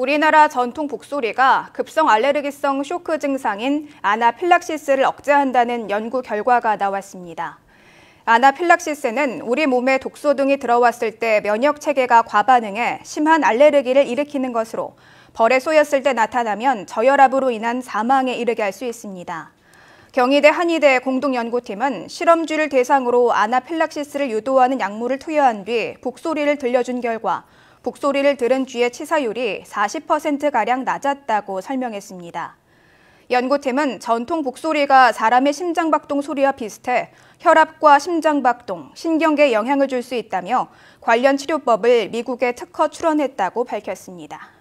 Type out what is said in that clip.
우리나라 전통 북소리가 급성 알레르기성 쇼크 증상인 아나필락시스를 억제한다는 연구 결과가 나왔습니다. 아나필락시스는 우리 몸에 독소 등이 들어왔을 때 면역 체계가 과반응해 심한 알레르기를 일으키는 것으로 벌에 쏘였을 때 나타나면 저혈압으로 인한 사망에 이르게 할 수 있습니다. 경희대 한의대 공동연구팀은 실험주를 대상으로 아나필락시스를 유도하는 약물을 투여한 뒤 북소리를 들려준 결과 북소리를 들은 쥐의 치사율이 40%가량 낮았다고 설명했습니다. 연구팀은 전통 북소리가 사람의 심장박동 소리와 비슷해 혈압과 심장박동, 신경계에 영향을 줄 수 있다며 관련 치료법을 미국에 특허 출원했다고 밝혔습니다.